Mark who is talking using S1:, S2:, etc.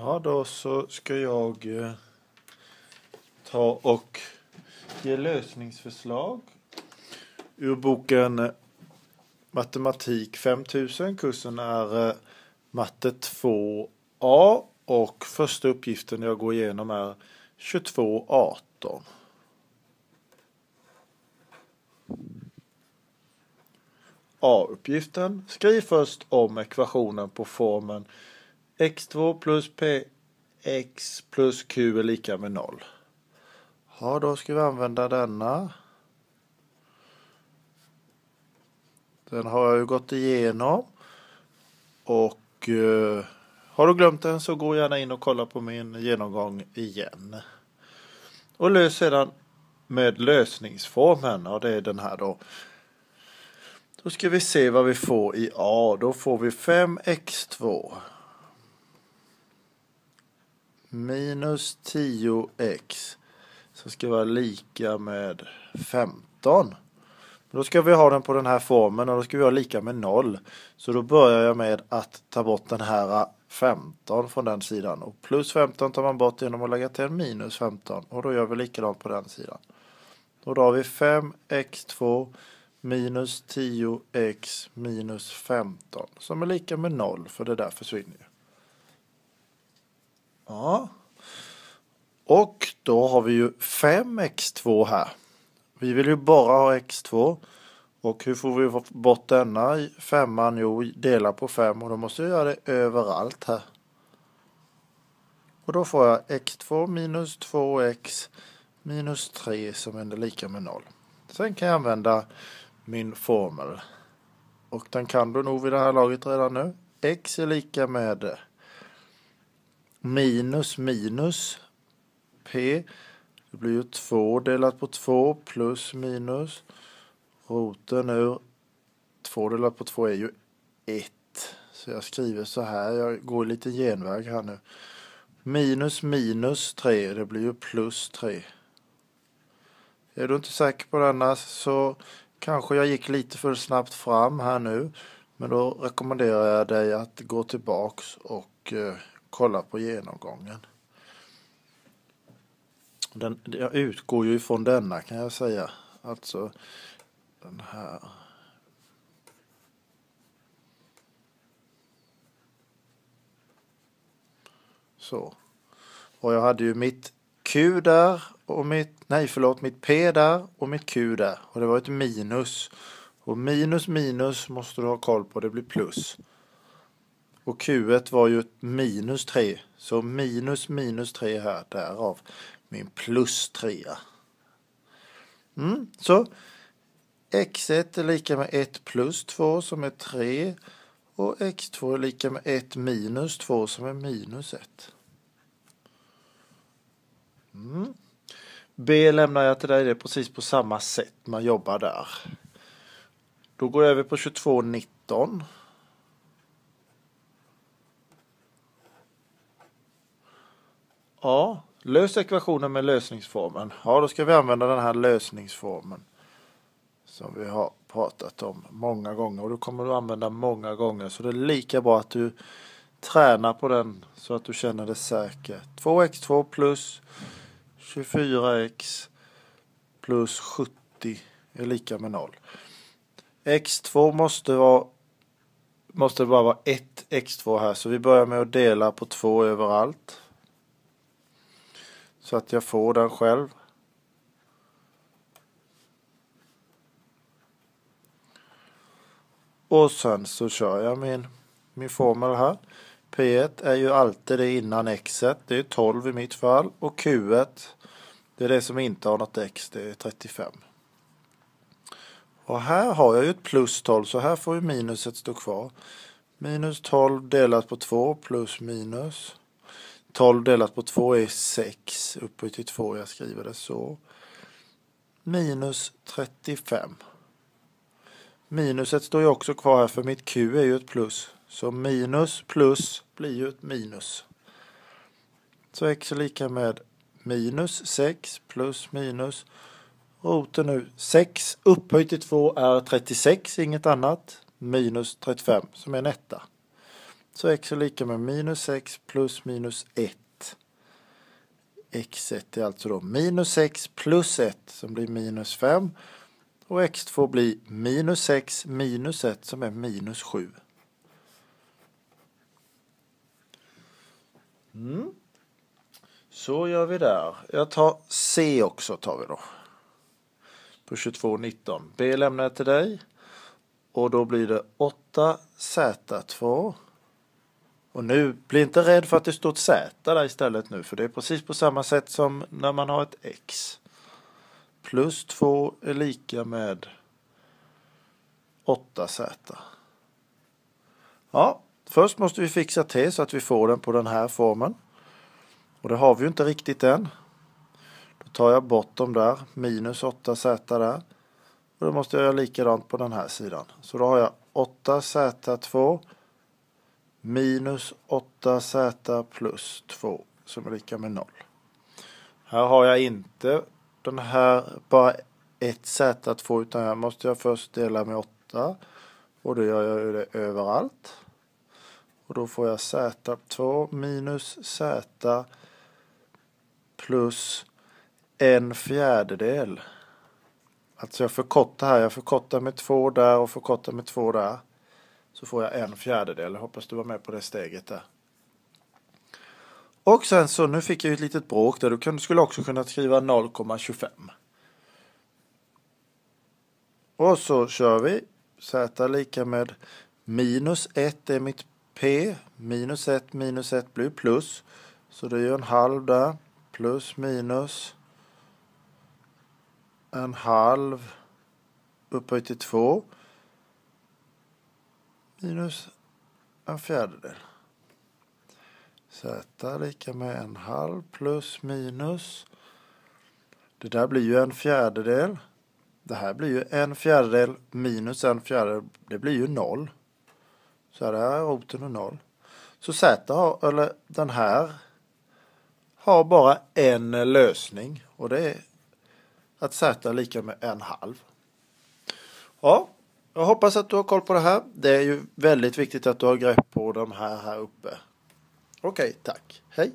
S1: Ja, då så ska jag eh, ta och ge lösningsförslag ur boken eh, Matematik 5000. Kursen är eh, matte 2A och första uppgiften jag går igenom är 2218. A-uppgiften. Skriv först om ekvationen på formen x2 plus px plus q är lika med 0. Ja, då ska vi använda denna. Den har jag ju gått igenom. Och eh, har du glömt den så gå gärna in och kolla på min genomgång igen. Och lös sedan med lösningsformen och det är den här då. Då ska vi se vad vi får i A. Då får vi 5x2 minus 10x som ska vara lika med 15. Då ska vi ha den på den här formen och då ska vi ha lika med 0. Så då börjar jag med att ta bort den här 15 från den sidan och plus 15 tar man bort genom att lägga till en minus 15 och då gör vi likadant på den sidan. Och då har vi 5x2 minus 10x minus 15 som är lika med 0 för det där försvinner ju. Ja. Och då har vi ju 5x2 här. Vi vill ju bara ha x2. Och hur får vi bort denna femman? Jo, dela på 5 och då måste jag göra det överallt här. Och då får jag x2 minus 2x minus 3 som är lika med 0. Sen kan jag använda min formel. Och den kan du nog vid det här laget redan nu. x är lika med minus minus p. Det blir ju 2 delat på 2 plus minus. Roten ur 2 delat på 2 är ju 1. Så jag skriver så här, jag går lite genväg här nu. Minus minus 3, det blir ju plus 3. Är du inte säker på denna så kanske jag gick lite för snabbt fram här nu. Men då rekommenderar jag dig att gå tillbaks och eh, kolla på genomgången. Den, jag utgår ju ifrån denna kan jag säga. Alltså den här. Så. Och jag hade ju mitt Q där och mitt, nej förlåt, mitt P där och mitt Q där. Och det var ett minus. Och minus minus måste du ha koll på, det blir plus. Och Q1 var ju minus 3. Så minus minus 3 här, därav min plus 3. Mm, så x1 är lika med 1 plus 2 som är 3 och x2 är lika med 1 minus 2 som är minus 1. Mm. B lämnar jag till dig, det är precis på samma sätt man jobbar där. Då går jag över på 2219. Ja, lös ekvationen med lösningsformen. Ja, då ska vi använda den här lösningsformen som vi har pratat om många gånger och då kommer du använda många gånger så det är lika bra att du tränar på den så att du känner dig säker. 2x2 plus 24x plus 70 är lika med 0. x2 måste vara måste bara vara 1 x2 här så vi börjar med att dela på 2 överallt så att jag får den själv. Och sen så kör jag min, min formel här. P1 är ju alltid det innan x det är 12 i mitt fall. Och Q1, det är det som inte har något x, det är 35. Och här har jag ju ett plus 12, så här får ju minuset stå kvar. Minus 12 delat på 2 plus minus. 12 delat på 2 är 6. Upphöjt till 2, jag skriver det så. Minus 35. Minuset står ju också kvar här för mitt Q är ju ett plus. Så minus plus blir ju ett minus. Så x är lika med minus 6 plus minus. Roten nu 6 upphöjt till 2 är 36, inget annat. Minus 35 som är en etta. Så x är lika med minus 6 plus minus 1. x1 är alltså då minus 6 plus 1 som blir minus 5. Och x2 blir minus 6 minus 1 som är minus 7. Mm. Så gör vi där. Jag tar C också tar vi då. På 22.19. B lämnar jag till dig. Och då blir det 8Z2 och nu, bli inte rädd för att det står ett Z där istället nu, för det är precis på samma sätt som när man har ett X. Plus 2 är lika med 8Z. Ja, först måste vi fixa T så att vi får den på den här formen. Och det har vi ju inte riktigt än. Då tar jag bort dem där, minus 8Z där. Och då måste jag göra likadant på den här sidan. Så då har jag 8Z2 minus 8z plus 2 som är lika med 0. Här har jag inte den här bara 1 z2 utan här måste jag först dela med 8 och då gör jag det överallt. Och då får jag z2 minus z plus en fjärdedel. Alltså jag förkortar här, jag förkortar med 2 där och förkortar med 2 där så får jag en fjärdedel. hoppas du var med på det steget där. Och sen så nu fick jag ett litet bråk där du skulle också kunna skriva 0,25. Och så kör vi. Z lika med minus 1 är mitt P. Minus 1 minus 1 blir plus. Så det är ju en halv där. Plus minus en halv upphöjt till 2 minus en fjärdedel. Z lika med en halv plus minus. Det där blir ju en fjärdedel. Det här blir ju en fjärdedel minus en fjärdedel. Det blir ju noll. Så här är roten och noll. Så Z har, eller den här, har bara en lösning och det är att Z är lika med en halv. Ja, jag hoppas att du har koll på det här. Det är ju väldigt viktigt att du har grepp på de här här uppe. Okej, okay, tack. Hej!